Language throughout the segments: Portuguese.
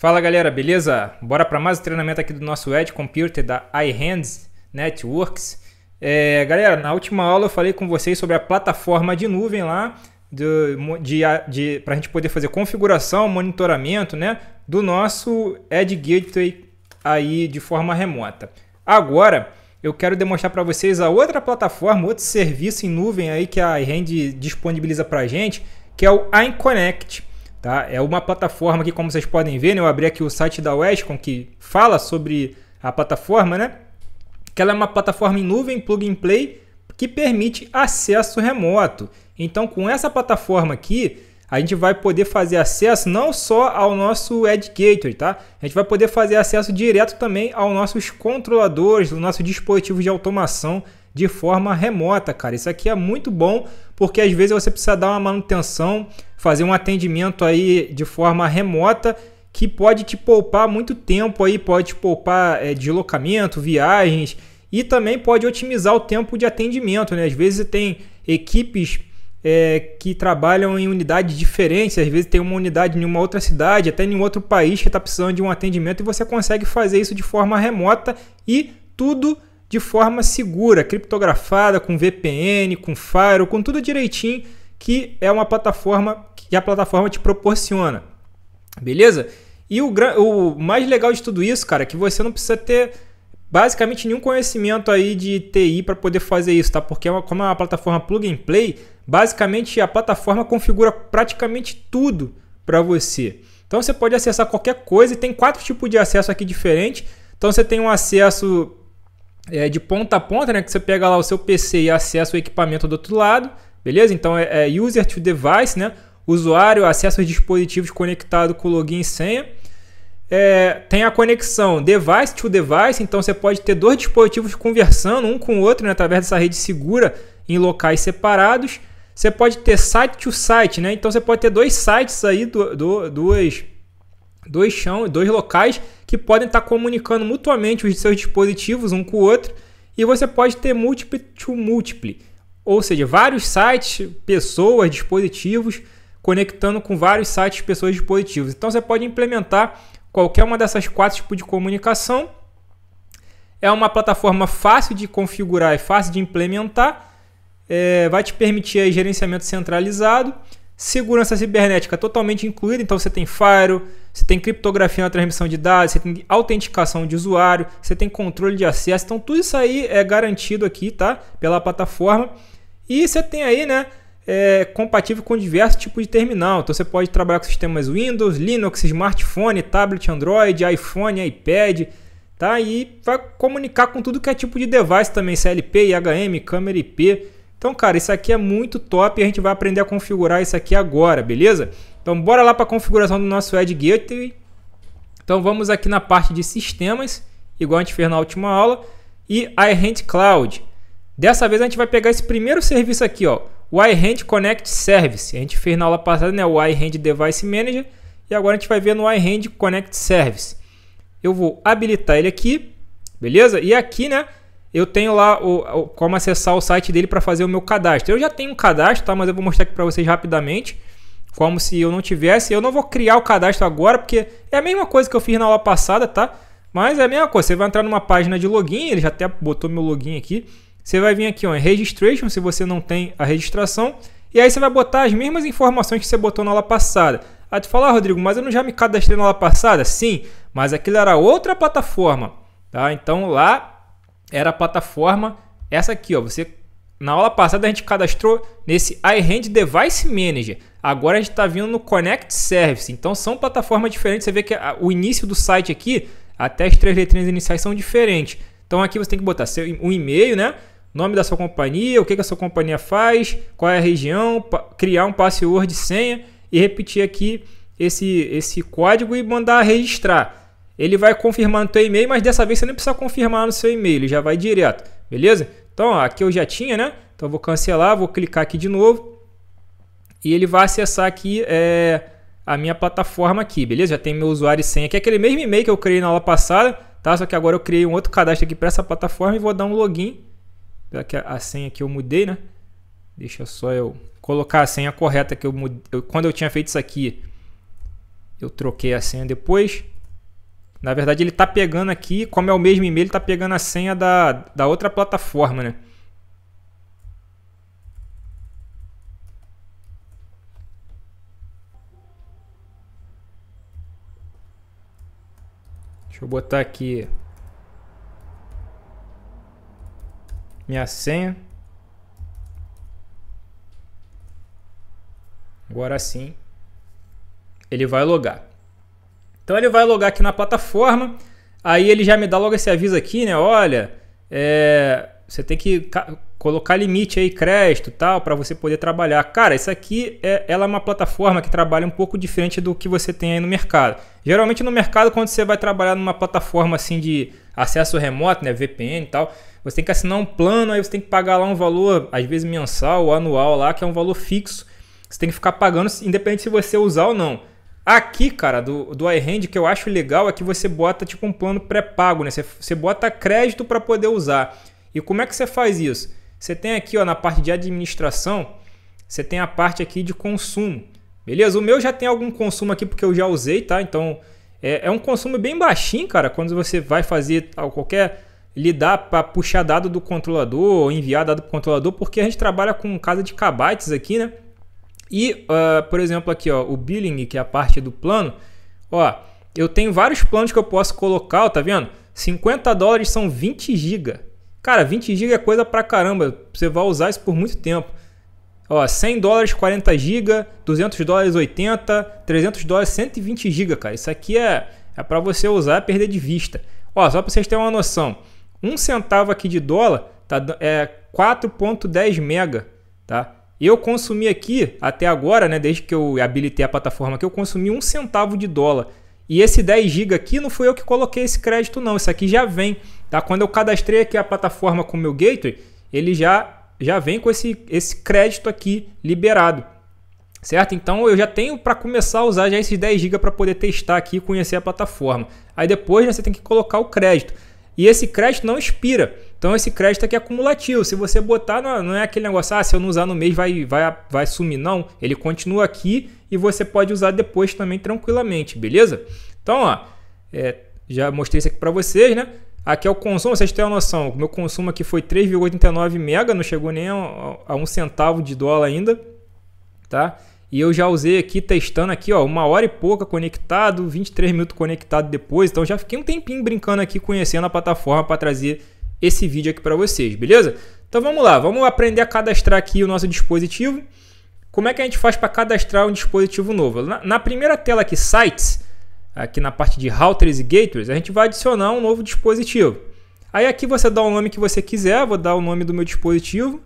Fala galera, beleza? Bora para mais um treinamento aqui do nosso Edge Computer da iHands Networks. É, galera, na última aula eu falei com vocês sobre a plataforma de nuvem lá, de, de, de para a gente poder fazer configuração, monitoramento né, do nosso Edge Gateway aí de forma remota. Agora eu quero demonstrar para vocês a outra plataforma, outro serviço em nuvem aí que a iHands disponibiliza para a gente, que é o iConnect. Tá? É uma plataforma que, como vocês podem ver, né? eu abri aqui o site da Westcom que fala sobre a plataforma, né? Que ela é uma plataforma em nuvem, plug and play, que permite acesso remoto. Então, com essa plataforma aqui, a gente vai poder fazer acesso não só ao nosso Educator, tá? A gente vai poder fazer acesso direto também aos nossos controladores, do nosso dispositivo de automação de forma remota, cara. Isso aqui é muito bom porque às vezes você precisa dar uma manutenção fazer um atendimento aí de forma remota que pode te poupar muito tempo aí, pode te poupar é, deslocamento, viagens e também pode otimizar o tempo de atendimento, né? Às vezes tem equipes é, que trabalham em unidades diferentes, às vezes tem uma unidade em uma outra cidade, até em um outro país que está precisando de um atendimento e você consegue fazer isso de forma remota e tudo de forma segura, criptografada, com VPN, com firewall, com tudo direitinho que é uma plataforma que a plataforma te proporciona. Beleza? E o, o mais legal de tudo isso, cara, é que você não precisa ter basicamente nenhum conhecimento aí de TI para poder fazer isso, tá? Porque é uma, como é uma plataforma plug and play, basicamente a plataforma configura praticamente tudo para você. Então você pode acessar qualquer coisa e tem quatro tipos de acesso aqui diferentes. Então você tem um acesso é, de ponta a ponta, né? Que você pega lá o seu PC e acessa o equipamento do outro lado. Beleza? Então é, é user to device, né? Usuário acessa os dispositivos conectados com login e senha. É, tem a conexão device to device, então você pode ter dois dispositivos conversando um com o outro né, através dessa rede segura em locais separados. Você pode ter site to site, né? Então você pode ter dois sites aí, do, do, dois, dois chão, dois locais que podem estar comunicando mutuamente os seus dispositivos um com o outro. E você pode ter multiple to multiple. Ou seja, vários sites, pessoas, dispositivos, conectando com vários sites, pessoas, dispositivos. Então você pode implementar qualquer uma dessas quatro tipos de comunicação. É uma plataforma fácil de configurar e fácil de implementar. É, vai te permitir aí, gerenciamento centralizado, segurança cibernética totalmente incluída. Então você tem firewall, você tem criptografia na transmissão de dados, você tem autenticação de usuário, você tem controle de acesso. Então tudo isso aí é garantido aqui, tá? Pela plataforma. E você tem aí, né? É compatível com diversos tipos de terminal. Então você pode trabalhar com sistemas Windows, Linux, smartphone, tablet, Android, iPhone, iPad, tá? E vai comunicar com tudo que é tipo de device também, CLP, IHM, câmera IP. Então, cara, isso aqui é muito top e a gente vai aprender a configurar isso aqui agora, beleza? Então, bora lá para a configuração do nosso Edge Gateway. Então, vamos aqui na parte de sistemas, igual a gente fez na última aula, e iHand Cloud. Dessa vez a gente vai pegar esse primeiro serviço aqui, ó, o iHand Connect Service. A gente fez na aula passada, né, o iHand Device Manager e agora a gente vai ver no iHand Connect Service. Eu vou habilitar ele aqui, beleza? E aqui, né, eu tenho lá o, o como acessar o site dele para fazer o meu cadastro. Eu já tenho um cadastro, tá? Mas eu vou mostrar aqui para vocês rapidamente como se eu não tivesse. Eu não vou criar o cadastro agora, porque é a mesma coisa que eu fiz na aula passada, tá? Mas é a mesma coisa, você vai entrar numa página de login, ele já até botou meu login aqui. Você vai vir aqui ó, em Registration, se você não tem a registração. E aí você vai botar as mesmas informações que você botou na aula passada. Aí tu fala, ah, Rodrigo, mas eu não já me cadastrei na aula passada? Sim, mas aquilo era outra plataforma. Tá? Então lá era a plataforma essa aqui. Ó. Você, na aula passada a gente cadastrou nesse iHand Device Manager. Agora a gente está vindo no Connect Service. Então são plataformas diferentes. Você vê que o início do site aqui, até as três letrinhas iniciais são diferentes. Então aqui você tem que botar seu, um e-mail, né? nome da sua companhia, o que, que a sua companhia faz, qual é a região, criar um password de senha e repetir aqui esse, esse código e mandar registrar. Ele vai confirmar no teu e-mail, mas dessa vez você nem precisa confirmar no seu e-mail, ele já vai direto, beleza? Então, ó, aqui eu já tinha, né? Então vou cancelar, vou clicar aqui de novo e ele vai acessar aqui é, a minha plataforma aqui, beleza? Já tem meu usuário e senha, que é aquele mesmo e-mail que eu criei na aula passada, tá? Só que agora eu criei um outro cadastro aqui para essa plataforma e vou dar um login Aqui a, a senha que eu mudei, né? Deixa só eu colocar a senha correta que eu mudei. Eu, quando eu tinha feito isso aqui, eu troquei a senha depois. Na verdade, ele está pegando aqui, como é o mesmo e-mail, ele está pegando a senha da, da outra plataforma, né? Deixa eu botar aqui minha senha. Agora sim, ele vai logar. Então ele vai logar aqui na plataforma, aí ele já me dá logo esse aviso aqui, né? Olha, é, você tem que colocar limite aí, crédito tal, para você poder trabalhar. Cara, isso aqui é, ela é uma plataforma que trabalha um pouco diferente do que você tem aí no mercado. Geralmente no mercado, quando você vai trabalhar numa plataforma assim de acesso remoto, né, VPN e tal, você tem que assinar um plano, aí você tem que pagar lá um valor, às vezes mensal ou anual lá, que é um valor fixo. Você tem que ficar pagando, independente se você usar ou não. Aqui, cara, do, do iHand, que eu acho legal é que você bota tipo um plano pré-pago, né? Você, você bota crédito para poder usar. E como é que você faz isso? Você tem aqui, ó, na parte de administração, você tem a parte aqui de consumo. Beleza? O meu já tem algum consumo aqui porque eu já usei, tá? Então, é, é um consumo bem baixinho, cara, quando você vai fazer qualquer lidar para puxar dado do controlador ou enviar dado para o controlador, porque a gente trabalha com casa de kbytes aqui, né? E, uh, por exemplo, aqui, ó, o billing, que é a parte do plano, ó, eu tenho vários planos que eu posso colocar, ó, tá vendo? 50 dólares são 20 GB. Cara, 20 GB é coisa pra caramba, você vai usar isso por muito tempo. Ó, 100 dólares 40 GB, 200 dólares 80, 300 dólares 120 GB, cara. Isso aqui é, é para você usar e perder de vista. Ó, só para vocês terem uma noção, um centavo aqui de dólar tá, é 4.10 mega, tá? Eu consumi aqui, até agora, né, desde que eu habilitei a plataforma que eu consumi um centavo de dólar. E esse 10 GB aqui não foi eu que coloquei esse crédito não, isso aqui já vem, tá? Quando eu cadastrei aqui a plataforma com o meu gateway, ele já já vem com esse, esse crédito aqui liberado, certo? Então eu já tenho para começar a usar já esses 10 GB para poder testar aqui e conhecer a plataforma. Aí depois né, você tem que colocar o crédito e esse crédito não expira. Então esse crédito aqui é acumulativo. Se você botar, é, não é aquele negócio, ah, se eu não usar no mês vai, vai, vai sumir. Não, ele continua aqui e você pode usar depois também tranquilamente, beleza? Então, ó, é, já mostrei isso aqui para vocês, né? Aqui é o consumo, vocês têm uma noção, o meu consumo aqui foi 3,89 mega, não chegou nem a, a, a um centavo de dólar ainda, tá? E eu já usei aqui, testando aqui, ó, uma hora e pouca conectado, 23 minutos conectado depois. Então já fiquei um tempinho brincando aqui, conhecendo a plataforma para trazer esse vídeo aqui para vocês, beleza? Então vamos lá, vamos aprender a cadastrar aqui o nosso dispositivo. Como é que a gente faz para cadastrar um dispositivo novo? Na, na, primeira tela aqui, Sites, aqui na parte de Routers e Gateways, a gente vai adicionar um novo dispositivo. Aí aqui você dá o nome que você quiser, vou dar o nome do meu dispositivo.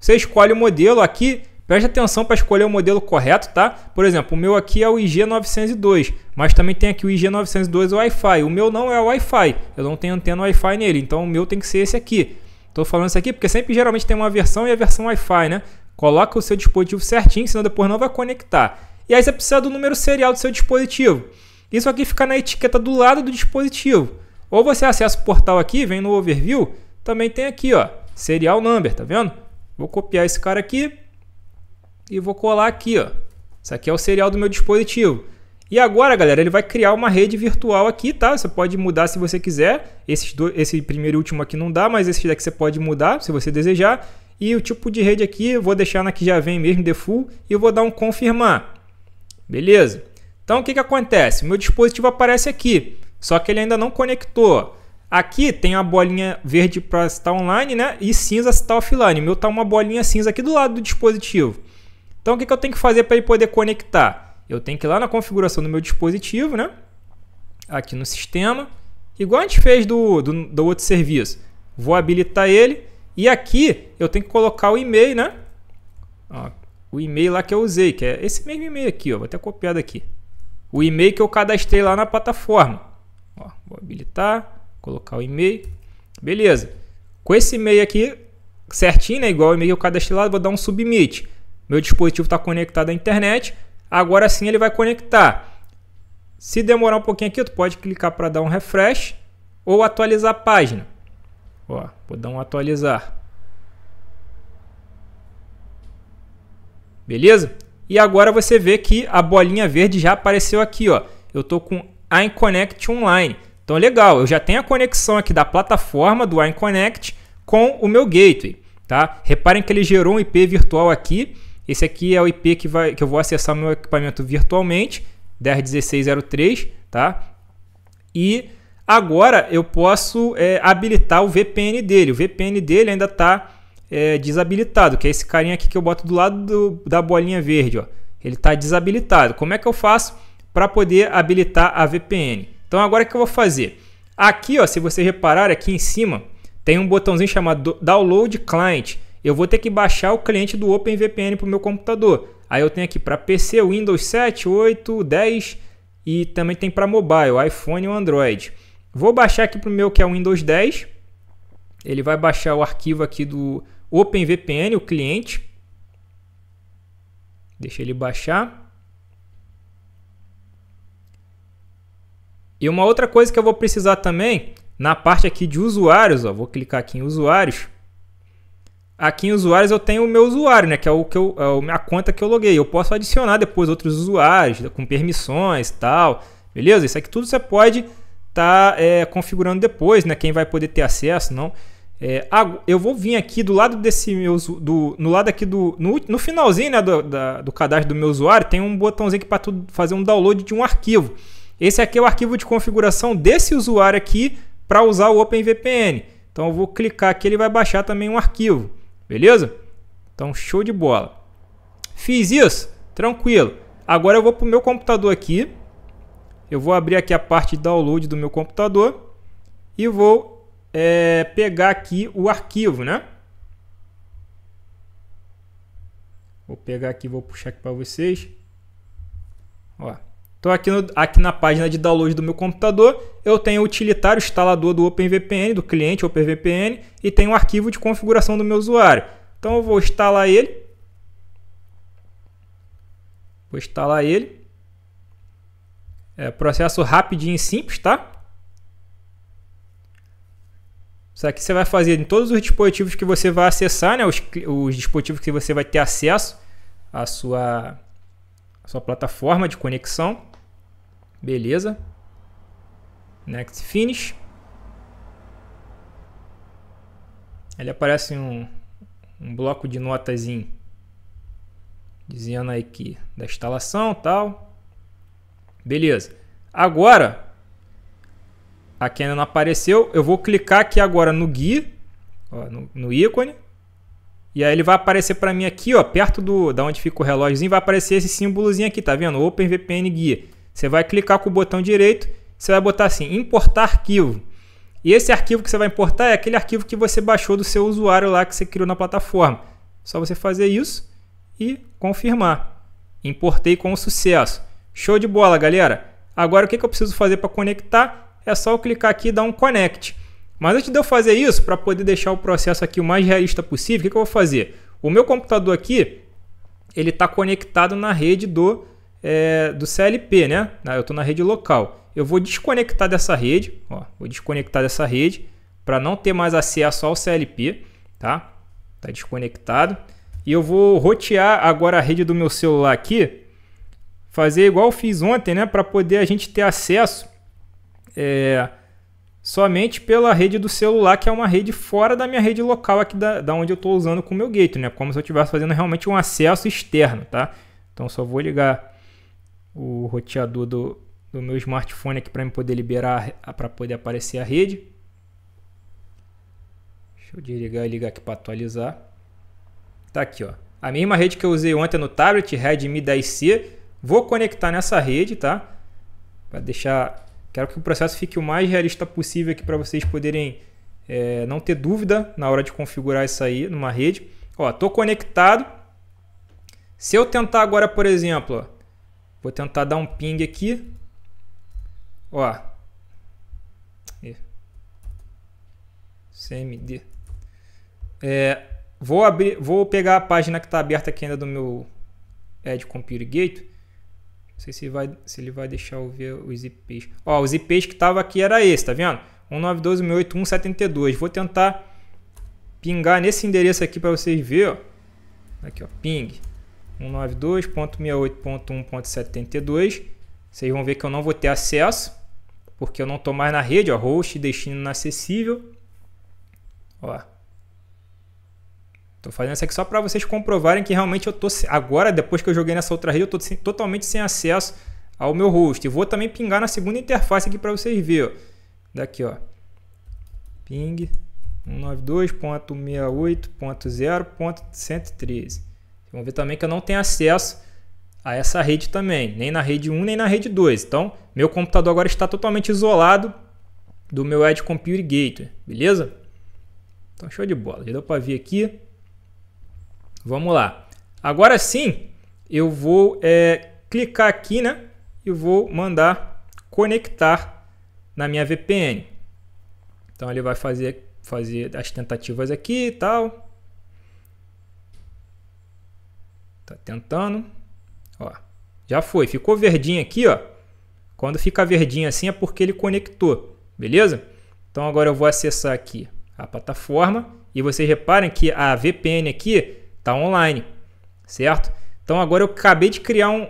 Você escolhe o modelo aqui, Preste atenção para escolher o modelo correto, tá? Por exemplo, o meu aqui é o IG902, mas também tem aqui o IG902 Wi-Fi. O meu não é Wi-Fi, eu não tenho antena Wi-Fi nele, então o meu tem que ser esse aqui. Estou falando isso aqui porque sempre geralmente tem uma versão e a versão Wi-Fi, né? Coloca o seu dispositivo certinho, senão depois não vai conectar. E aí você precisa do número serial do seu dispositivo. Isso aqui fica na etiqueta do lado do dispositivo. Ou você acessa o portal aqui, vem no overview, também tem aqui, ó, serial number, tá vendo? Vou copiar esse cara aqui, e vou colar aqui, ó. Isso aqui é o serial do meu dispositivo. E agora, galera, ele vai criar uma rede virtual aqui, tá? Você pode mudar se você quiser. Esses dois Esse primeiro e último aqui não dá, mas esse daqui você pode mudar se você desejar. E o tipo de rede aqui, eu vou deixar na que já vem mesmo, default, e vou dar um confirmar. Beleza? Então, o que, que acontece? Meu dispositivo aparece aqui, só que ele ainda não conectou. Aqui tem a bolinha verde para estar online, né? E cinza se está offline. O meu está uma bolinha cinza aqui do lado do dispositivo. Então o que, que eu tenho que fazer para ele poder conectar? Eu tenho que ir lá na configuração do meu dispositivo, né? Aqui no sistema, igual a gente fez do, do, do outro serviço. Vou habilitar ele e aqui eu tenho que colocar o e-mail, né? Ó, o e-mail lá que eu usei, que é esse mesmo e-mail aqui, ó, vou até copiar daqui. O e-mail que eu cadastrei lá na plataforma. Ó, vou habilitar, colocar o e-mail. Beleza. Com esse e-mail aqui certinho, né, igual o e-mail que eu cadastrei lá, vou dar um submit. Meu dispositivo está conectado à internet. Agora sim ele vai conectar. Se demorar um pouquinho aqui, tu pode clicar para dar um refresh ou atualizar a página. Ó, vou dar um atualizar. Beleza? E agora você vê que a bolinha verde já apareceu aqui, ó. Eu estou com iConnect Online. Então legal, eu já tenho a conexão aqui da plataforma do iConnect com o meu gateway, tá? Reparem que ele gerou um IP virtual aqui esse aqui é o IP que, vai, que eu vou acessar meu equipamento virtualmente, 101603, tá? E agora eu posso é, habilitar o VPN dele. O VPN dele ainda está é, desabilitado, que é esse carinha aqui que eu boto do lado do, da bolinha verde, ó. Ele está desabilitado. Como é que eu faço para poder habilitar a VPN? Então agora o que eu vou fazer? Aqui, ó, se você reparar aqui em cima, tem um botãozinho chamado Download Client eu vou ter que baixar o cliente do OpenVPN para o meu computador. Aí eu tenho aqui para PC, Windows 7, 8, 10 e também tem para mobile, iPhone e Android. Vou baixar aqui para o meu que é o Windows 10. Ele vai baixar o arquivo aqui do OpenVPN, o cliente. Deixa ele baixar. E uma outra coisa que eu vou precisar também, na parte aqui de usuários, ó, vou clicar aqui em usuários. Aqui em usuários eu tenho o meu usuário, né? Que é o que eu, é a conta que eu loguei. Eu posso adicionar depois outros usuários com permissões tal. Beleza? Isso aqui tudo você pode estar tá, é, configurando depois, né? Quem vai poder ter acesso, não. É, eu vou vir aqui do lado desse meu do, no lado aqui do no, no finalzinho né, do, da, do cadastro do meu usuário tem um botãozinho aqui para fazer um download de um arquivo. Esse aqui é o arquivo de configuração desse usuário aqui para usar o OpenVPN. Então eu vou clicar aqui, ele vai baixar também um arquivo. Beleza? Então, show de bola. Fiz isso? Tranquilo. Agora eu vou para o meu computador aqui. Eu vou abrir aqui a parte de download do meu computador. E vou é, pegar aqui o arquivo, né? Vou pegar aqui, vou puxar aqui para vocês. Ó. Então aqui, no, aqui na página de download do meu computador, eu tenho o utilitário instalador do OpenVPN, do cliente OpenVPN, e tenho o arquivo de configuração do meu usuário. Então eu vou instalar ele. Vou instalar ele. É, processo rapidinho e simples, tá? Isso aqui você vai fazer em todos os dispositivos que você vai acessar, né? Os, os dispositivos que você vai ter acesso à sua, à sua plataforma de conexão. Beleza. Next Finish. Ele aparece um, um bloco de notas dizendo aí que da instalação tal. Beleza. Agora, aqui ainda não apareceu, eu vou clicar aqui agora no GUI, no, no, ícone. E aí ele vai aparecer para mim aqui, ó, perto do da onde fica o relógiozinho, vai aparecer esse símbolozinho aqui, tá vendo? OpenVPN GUI. Você vai clicar com o botão direito, você vai botar assim, importar arquivo. E esse arquivo que você vai importar é aquele arquivo que você baixou do seu usuário lá que você criou na plataforma. Só você fazer isso e confirmar. Importei com sucesso. Show de bola, galera! Agora o que eu preciso fazer para conectar? É só eu clicar aqui e dar um connect. Mas antes de eu fazer isso, para poder deixar o processo aqui o mais realista possível, o que eu vou fazer? O meu computador aqui, ele está conectado na rede do é, do CLP, né? Ah, eu estou na rede local. Eu vou desconectar dessa rede, ó, vou desconectar dessa rede para não ter mais acesso ao CLP, tá? Tá desconectado. E eu vou rotear agora a rede do meu celular aqui, fazer igual eu fiz ontem, né? Para poder a gente ter acesso é, somente pela rede do celular, que é uma rede fora da minha rede local aqui da, da onde eu estou usando com o meu gateway, né? Como se eu estivesse fazendo realmente um acesso externo, tá? Então só vou ligar o roteador do, do meu smartphone aqui para poder liberar, para poder aparecer a rede. Deixa eu desligar e ligar aqui para atualizar. Tá aqui, ó. A mesma rede que eu usei ontem no tablet, Redmi 10C, vou conectar nessa rede, tá? Para deixar, quero que o processo fique o mais realista possível aqui para vocês poderem é, não ter dúvida na hora de configurar isso aí numa rede. Ó, tô conectado. Se eu tentar agora, por exemplo, ó, Vou tentar dar um ping aqui. Ó. CMD. É, vou abrir, vou pegar a página que está aberta aqui ainda do meu Edge Computer Gate. Não sei se, vai, se ele vai deixar eu ver os IPs. Ó, os IPs que estava aqui era esse, tá vendo? 192.181.72. Vou tentar pingar nesse endereço aqui para vocês verem, ó. Aqui, ó, ping. 192.68.1.72. Vocês vão ver que eu não vou ter acesso, porque eu não estou mais na rede, ó, host destino inacessível. estou Tô fazendo isso aqui só para vocês comprovarem que realmente eu estou. agora depois que eu joguei nessa outra rede, eu estou totalmente sem acesso ao meu host. E vou também pingar na segunda interface aqui para vocês verem, ó. Daqui, ó. Ping 192.68.0.113. Vamos ver também que eu não tenho acesso a essa rede também, nem na rede 1, nem na rede 2. Então, meu computador agora está totalmente isolado do meu Edge Computer Gateway, beleza? Então, show de bola. Já deu para ver aqui. Vamos lá. Agora sim, eu vou é, clicar aqui, né? E vou mandar conectar na minha VPN. Então, ele vai fazer, fazer as tentativas aqui e tal. Tá tentando. Ó, já foi. Ficou verdinho aqui, ó. Quando fica verdinho assim é porque ele conectou, beleza? Então agora eu vou acessar aqui a plataforma e vocês reparem que a VPN aqui tá online, certo? Então agora eu acabei de criar um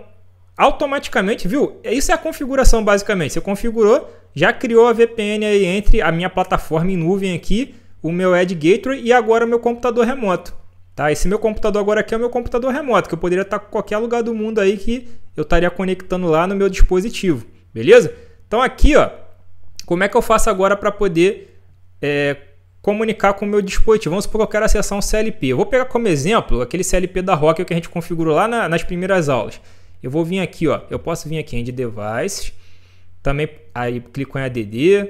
automaticamente, viu? Isso é a configuração basicamente. Você configurou, já criou a VPN aí entre a minha plataforma em nuvem aqui, o meu Edge Gateway e agora o meu computador remoto. Tá? Esse meu computador agora aqui é o meu computador remoto, que eu poderia estar tá com qualquer lugar do mundo aí que eu estaria conectando lá no meu dispositivo, beleza? Então aqui, ó, como é que eu faço agora para poder é, comunicar com o meu dispositivo? Vamos supor que eu quero acessar um CLP. Eu vou pegar como exemplo aquele CLP da Rock que a gente configurou lá na, nas primeiras aulas. Eu vou vir aqui, ó, eu posso vir aqui em Devices, também aí clico em ADD,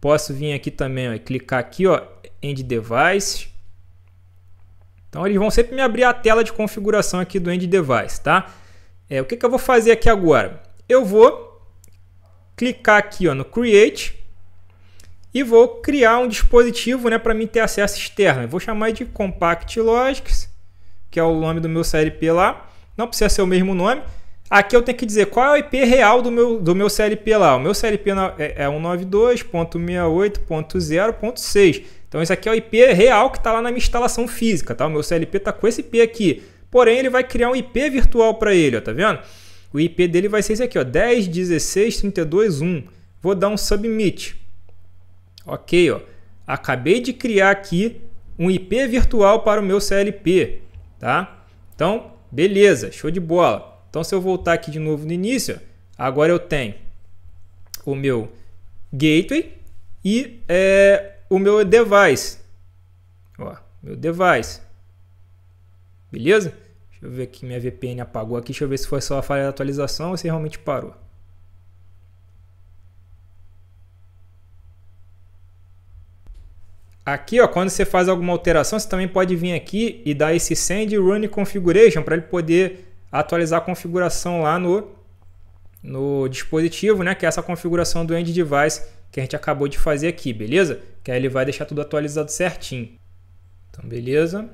posso vir aqui também ó, e clicar aqui ó, em Devices, então eles vão sempre me abrir a tela de configuração aqui do End Device, tá? É, o que, que eu vou fazer aqui agora? Eu vou clicar aqui ó, no Create e vou criar um dispositivo né, para mim ter acesso externo. Eu vou chamar de Compact Logics, que é o nome do meu CLP lá. Não precisa ser o mesmo nome. Aqui eu tenho que dizer qual é o IP real do meu, do meu CLP lá. O meu CLP é, é 192.68.0.6. Então esse aqui é o IP real que está lá na minha instalação física, tá? O meu CLP está com esse IP aqui. Porém, ele vai criar um IP virtual para ele, ó, tá vendo? O IP dele vai ser esse aqui, ó, 10.16.32.1. Vou dar um submit. Ok, ó. Acabei de criar aqui um IP virtual para o meu CLP, tá? Então, beleza, show de bola. Então, se eu voltar aqui de novo no início, agora eu tenho o meu gateway e é, o meu device. Ó, meu device. Beleza? Deixa eu ver aqui, minha VPN apagou aqui. Deixa eu ver se foi só a falha da atualização ou se realmente parou. Aqui, ó, quando você faz alguma alteração, você também pode vir aqui e dar esse send run configuration para ele poder atualizar a configuração lá no, no dispositivo, né? Que é essa configuração do end device que a gente acabou de fazer aqui, beleza? Que aí ele vai deixar tudo atualizado certinho. Então, beleza.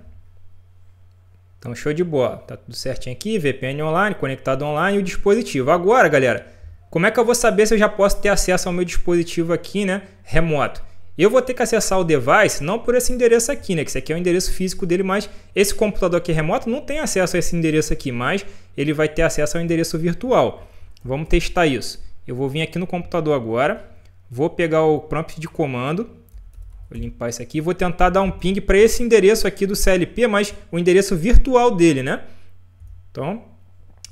Então, show de bola. Tá tudo certinho aqui, VPN online, conectado online e o dispositivo. Agora, galera, como é que eu vou saber se eu já posso ter acesso ao meu dispositivo aqui, né, remoto? Eu vou ter que acessar o device não por esse endereço aqui, né? Que esse aqui é o endereço físico dele, mas esse computador aqui remoto não tem acesso a esse endereço aqui, mas ele vai ter acesso ao endereço virtual. Vamos testar isso. Eu vou vir aqui no computador agora, Vou pegar o prompt de comando. Vou limpar isso aqui. Vou tentar dar um ping para esse endereço aqui do CLP, mas o endereço virtual dele, né? Então,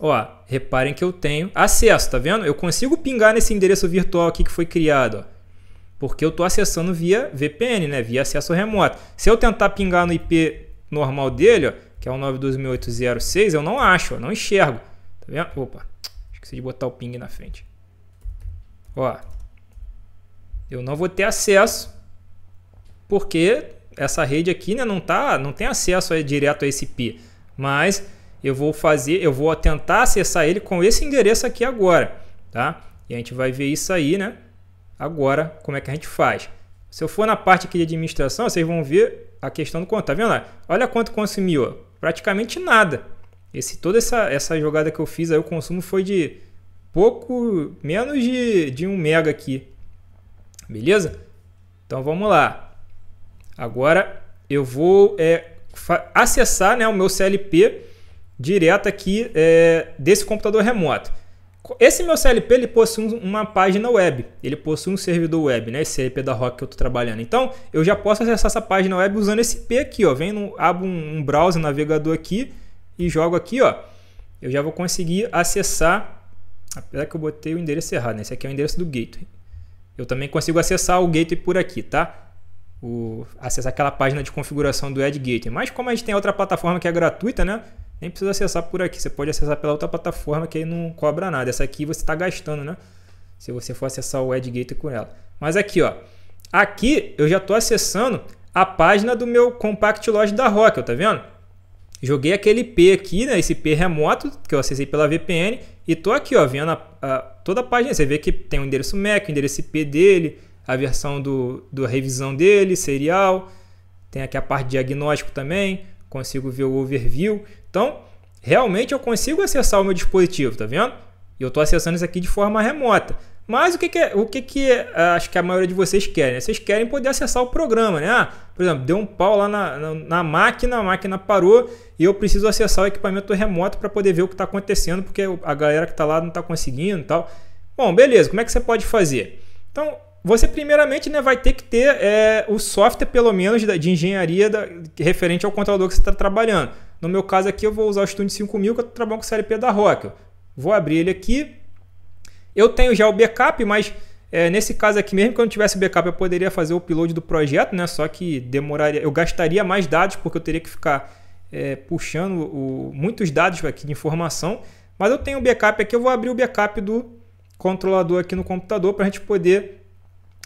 ó, reparem que eu tenho acesso, tá vendo? Eu consigo pingar nesse endereço virtual aqui que foi criado, ó, porque eu estou acessando via VPN, né? Via acesso remoto. Se eu tentar pingar no IP normal dele, ó, que é o 92806, eu não acho, não enxergo. Tá vendo? Opa, esqueci de botar o ping na frente. Ó, eu não vou ter acesso porque essa rede aqui né, não tá, não tem acesso direto a esse IP, mas eu vou fazer, eu vou tentar acessar ele com esse endereço aqui agora, tá? E a gente vai ver isso aí, né? Agora, como é que a gente faz? Se eu for na parte aqui de administração, vocês vão ver a questão do quanto, tá vendo? Lá? Olha quanto consumiu, ó. praticamente nada. Esse, toda essa, essa jogada que eu fiz aí, o consumo foi de pouco menos de, de 1 um mega aqui, Beleza? Então vamos lá. Agora eu vou é, acessar né, o meu CLP direto aqui é, desse computador remoto. Esse meu CLP ele possui uma página web, ele possui um servidor web, né? Esse CLP da Rock que eu estou trabalhando. Então eu já posso acessar essa página web usando esse IP aqui, ó. Vem no, abro um, um browser navegador aqui e jogo aqui, ó. Eu já vou conseguir acessar. Apesar que eu botei o endereço errado, né? Esse aqui é o endereço do gateway eu também consigo acessar o gateway por aqui, tá? O, acessar aquela página de configuração do Ed Gateway. Mas como a gente tem outra plataforma que é gratuita, né? Nem precisa acessar por aqui. Você pode acessar pela outra plataforma que aí não cobra nada. Essa aqui você está gastando, né? Se você for acessar o Ed Gateway com ela. Mas aqui, ó. Aqui eu já estou acessando a página do meu Compact Lodge da Rockel, tá vendo? Joguei aquele IP aqui, né? Esse IP remoto que eu acessei pela VPN e tô aqui, ó, vendo a, a toda a página. Você vê que tem o endereço MAC, o endereço IP dele, a versão do, do revisão dele, serial. Tem aqui a parte diagnóstico também. Consigo ver o overview. Então, realmente eu consigo acessar o meu dispositivo, tá vendo? E eu estou acessando isso aqui de forma remota. Mas o que, que é, o que, que ah, acho que a maioria de vocês querem? Né? Vocês querem poder acessar o programa, né? Ah, por exemplo, deu um pau lá na, na, na máquina, a máquina parou e eu preciso acessar o equipamento remoto para poder ver o que está acontecendo, porque a galera que está lá não está conseguindo e tal. Bom, beleza, como é que você pode fazer? Então, você primeiramente né, vai ter que ter é, o software, pelo menos, de engenharia da, referente ao controlador que você está trabalhando. No meu caso aqui, eu vou usar o Studio 5000, que eu estou trabalhando com o CLP da Rockwell. Vou abrir ele aqui, eu tenho já o backup, mas é, nesse caso aqui, mesmo que eu não tivesse backup, eu poderia fazer o upload do projeto, né? Só que demoraria, eu gastaria mais dados porque eu teria que ficar é, puxando o, muitos dados aqui de informação. Mas eu tenho o backup aqui, eu vou abrir o backup do controlador aqui no computador para a gente poder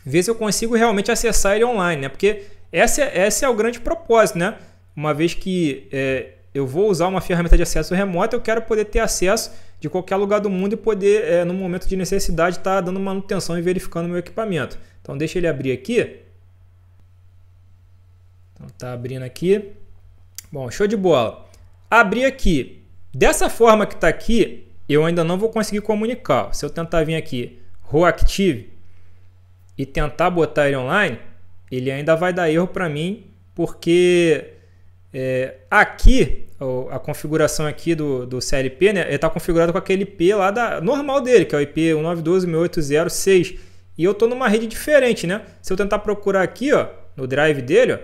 ver se eu consigo realmente acessar ele online, né? Porque esse é o grande propósito, né? Uma vez que é, eu vou usar uma ferramenta de acesso remoto, eu quero poder ter acesso de qualquer lugar do mundo e poder, é, no momento de necessidade, estar tá dando manutenção e verificando meu equipamento. Então deixa ele abrir aqui. Então tá abrindo aqui. Bom, show de bola. Abrir aqui. Dessa forma que está aqui, eu ainda não vou conseguir comunicar. Se eu tentar vir aqui, Roactive, e tentar botar ele online, ele ainda vai dar erro para mim, porque é, aqui, a configuração aqui do, do CLP, né? Ele está configurado com aquele IP lá da, normal dele, que é o IP 192.168.0.6. E eu estou numa rede diferente, né? Se eu tentar procurar aqui, ó, no drive dele, ó,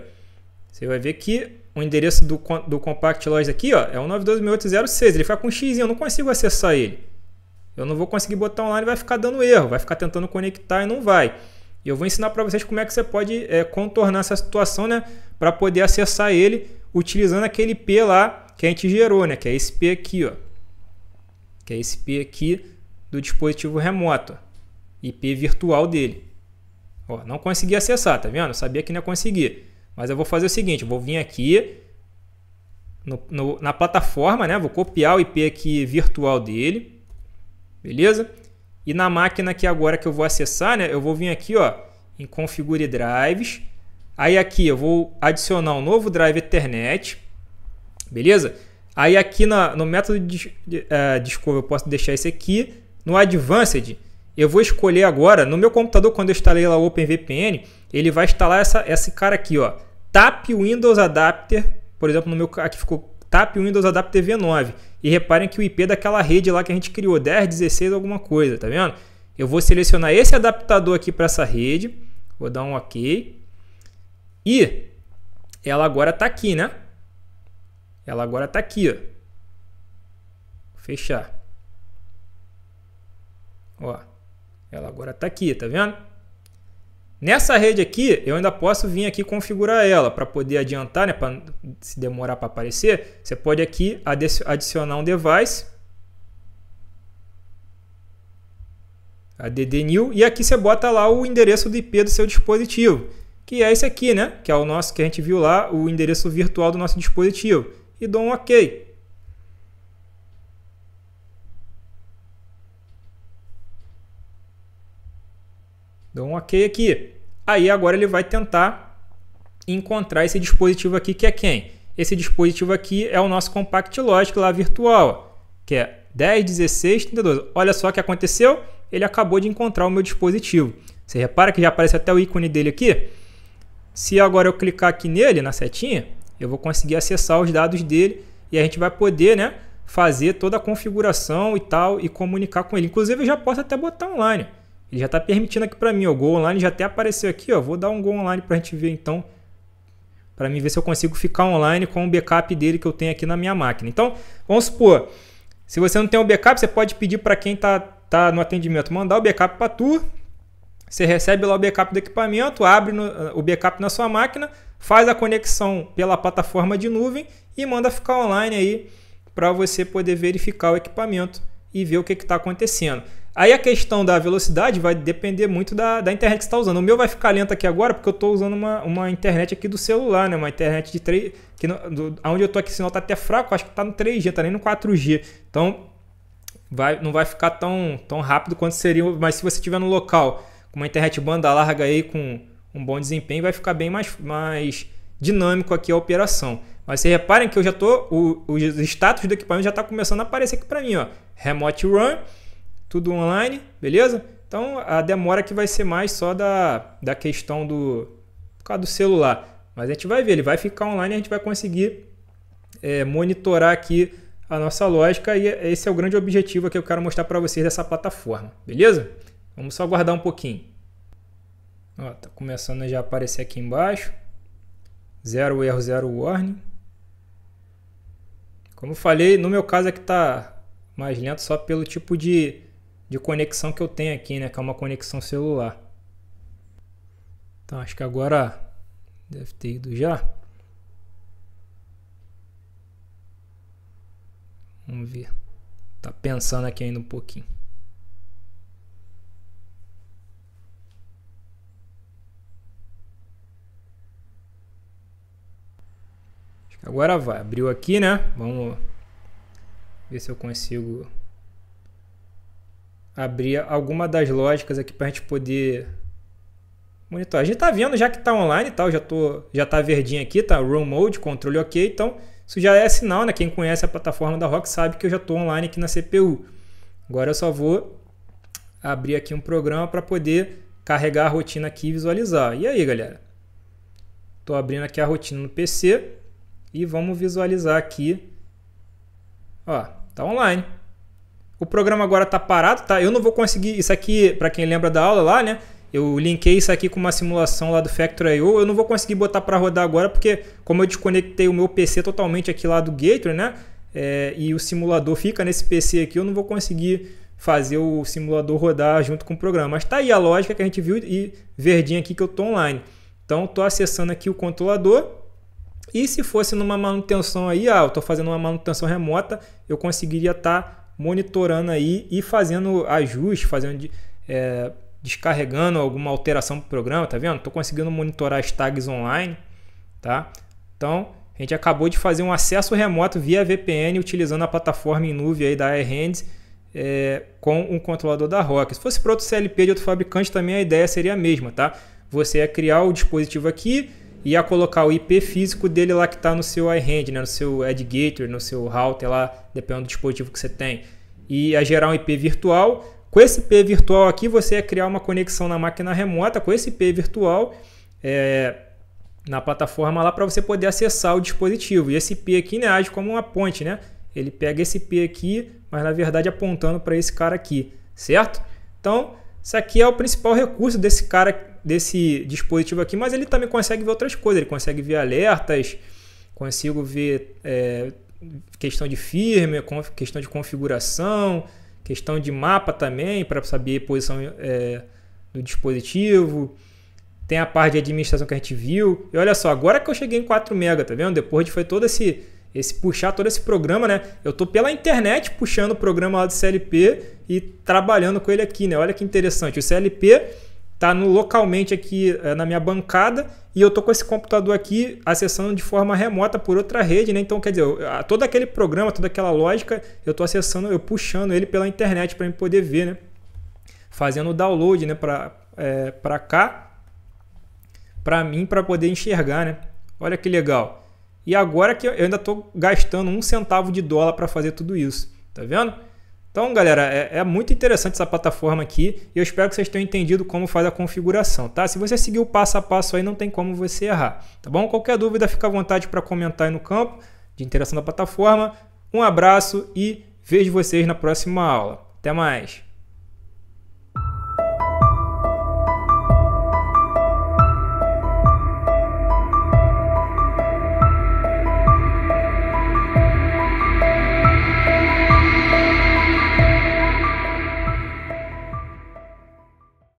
você vai ver que o endereço do, do Compact Logs aqui ó, é 192.806. Ele fica com um x, eu não consigo acessar ele. Eu não vou conseguir botar online, vai ficar dando erro, vai ficar tentando conectar e não vai. E eu vou ensinar para vocês como é que você pode é, contornar essa situação, né? Para poder acessar ele utilizando aquele P lá que a gente gerou, né? Que é esse P aqui, ó. Que é esse P aqui do dispositivo remoto. IP virtual dele. Ó, não consegui acessar, tá vendo? sabia que não ia conseguir. Mas eu vou fazer o seguinte, vou vir aqui no, no, na plataforma, né? Vou copiar o IP aqui virtual dele. Beleza? E na máquina que agora que eu vou acessar, né, eu vou vir aqui ó, em Configure Drives. Aí aqui eu vou adicionar um novo drive Ethernet. Beleza? Aí aqui na, no método de, de uh, Discover eu posso deixar esse aqui. No Advanced, eu vou escolher agora, no meu computador, quando eu instalei lá o OpenVPN, ele vai instalar essa, esse cara aqui, ó. TAP Windows Adapter, por exemplo, no meu aqui ficou TAP Windows Adapter V9. E reparem que o IP daquela rede lá que a gente criou, 1016 alguma coisa, tá vendo? Eu vou selecionar esse adaptador aqui para essa rede, vou dar um OK. E ela agora está aqui, né? Ela agora está aqui, ó. Fechar. Ó, ela agora está aqui, tá vendo? Nessa rede aqui, eu ainda posso vir aqui configurar ela para poder adiantar, né, para se demorar para aparecer. Você pode aqui adicionar um device. add new e aqui você bota lá o endereço do IP do seu dispositivo, que é esse aqui, né? Que é o nosso que a gente viu lá, o endereço virtual do nosso dispositivo. E dou um OK. Dou um OK aqui. Aí agora ele vai tentar encontrar esse dispositivo aqui que é quem? Esse dispositivo aqui é o nosso compact logic lá virtual, que é 10, 16, 32. Olha só o que aconteceu, ele acabou de encontrar o meu dispositivo. Você repara que já aparece até o ícone dele aqui? Se agora eu clicar aqui nele, na setinha, eu vou conseguir acessar os dados dele e a gente vai poder né, fazer toda a configuração e tal e comunicar com ele. Inclusive eu já posso até botar online. Ele já está permitindo aqui para mim, o gol online já até apareceu aqui, ó. Vou dar um gol online para a gente ver então, para mim ver se eu consigo ficar online com o backup dele que eu tenho aqui na minha máquina. Então, vamos supor, se você não tem o backup, você pode pedir para quem está tá no atendimento mandar o backup para tu. Você recebe lá o backup do equipamento, abre no, o backup na sua máquina, faz a conexão pela plataforma de nuvem e manda ficar online aí para você poder verificar o equipamento e ver o que está acontecendo. Aí a questão da velocidade vai depender muito da, da internet que você está usando. O meu vai ficar lento aqui agora porque eu estou usando uma, uma internet aqui do celular, né? Uma internet de 3... Que no, do, onde eu estou aqui o sinal está até fraco, acho que está no 3G, está nem no 4G. Então, vai, não vai ficar tão, tão rápido quanto seria... Mas se você estiver no local com uma internet banda larga aí, com um bom desempenho, vai ficar bem mais, mais dinâmico aqui a operação. Mas vocês reparem que eu já estou... Os status do equipamento já está começando a aparecer aqui para mim, ó. Remote Run tudo online, beleza? Então a demora que vai ser mais só da, da questão do por causa do celular. Mas a gente vai ver, ele vai ficar online e a gente vai conseguir é, monitorar aqui a nossa lógica e esse é o grande objetivo que eu quero mostrar para vocês dessa plataforma, beleza? Vamos só aguardar um pouquinho. Ó, tá começando a já aparecer aqui embaixo. Zero erro, zero warning. Como falei, no meu caso é que tá mais lento só pelo tipo de de conexão que eu tenho aqui, né? Que é uma conexão celular. Então acho que agora deve ter ido já. Vamos ver. Tá pensando aqui ainda um pouquinho. Acho que agora vai. Abriu aqui, né? Vamos ver se eu consigo abrir alguma das lógicas aqui para a gente poder monitorar. A gente está vendo já que está online e tal, já, tô, já tá verdinho aqui, tá Room Mode, controle OK, então isso já é sinal, né? Quem conhece a plataforma da Rock sabe que eu já estou online aqui na CPU. Agora eu só vou abrir aqui um programa para poder carregar a rotina aqui e visualizar. E aí, galera? Estou abrindo aqui a rotina no PC e vamos visualizar aqui. Ó, tá online. O programa agora está parado, tá? Eu não vou conseguir isso aqui, para quem lembra da aula lá, né? Eu linkei isso aqui com uma simulação lá do Factory.io. Eu não vou conseguir botar para rodar agora, porque como eu desconectei o meu PC totalmente aqui lá do Gator, né? É, e o simulador fica nesse PC aqui, eu não vou conseguir fazer o simulador rodar junto com o programa. Mas tá aí a lógica que a gente viu e verdinho aqui que eu tô online. Então tô acessando aqui o controlador e se fosse numa manutenção aí, ah, eu tô fazendo uma manutenção remota, eu conseguiria estar tá monitorando aí e fazendo ajustes, fazendo é, descarregando alguma alteração para o programa, tá vendo? Estou conseguindo monitorar as tags online, tá? Então a gente acabou de fazer um acesso remoto via VPN utilizando a plataforma em nuvem aí da AirHands é, com um controlador da ROC. Se fosse para outro CLP de outro fabricante também a ideia seria a mesma, tá? Você ia criar o dispositivo aqui, ia colocar o IP físico dele lá que está no seu iHand, né, no seu Edgator, no seu router lá, dependendo do dispositivo que você tem, e ia gerar um IP virtual. Com esse IP virtual aqui, você ia criar uma conexão na máquina remota com esse IP virtual é, na plataforma lá para você poder acessar o dispositivo. E esse IP aqui né, age como uma ponte, né? Ele pega esse IP aqui, mas na verdade apontando para esse cara aqui, certo? Então, isso aqui é o principal recurso desse cara desse dispositivo aqui, mas ele também consegue ver outras coisas, ele consegue ver alertas, consigo ver é, questão de firme, questão de configuração, questão de mapa também, para saber a posição é, do dispositivo. Tem a parte de administração que a gente viu. E olha só, agora que eu cheguei em 4 MB, tá vendo? Depois de foi todo esse, esse puxar todo esse programa, né? Eu tô pela internet puxando o programa lá do CLP e trabalhando com ele aqui, né? Olha que interessante. O CLP está no, localmente aqui é, na minha bancada e eu estou com esse computador aqui acessando de forma remota por outra rede, né? Então, quer dizer, eu, a, todo aquele programa, toda aquela lógica, eu estou acessando, eu puxando ele pela internet para eu poder ver, né? Fazendo o download né? para é, eh, cá, para mim, para poder enxergar, né? Olha que legal. E agora que eu ainda estou gastando um centavo de dólar para fazer tudo isso, tá vendo? Então, galera, é, é, muito interessante essa plataforma aqui e eu espero que vocês tenham entendido como faz a configuração, tá? Se você seguir o passo a passo aí, não tem como você errar, tá bom? Qualquer dúvida, fica à vontade para comentar aí no campo de interação da plataforma. Um abraço e vejo vocês na próxima aula. Até mais!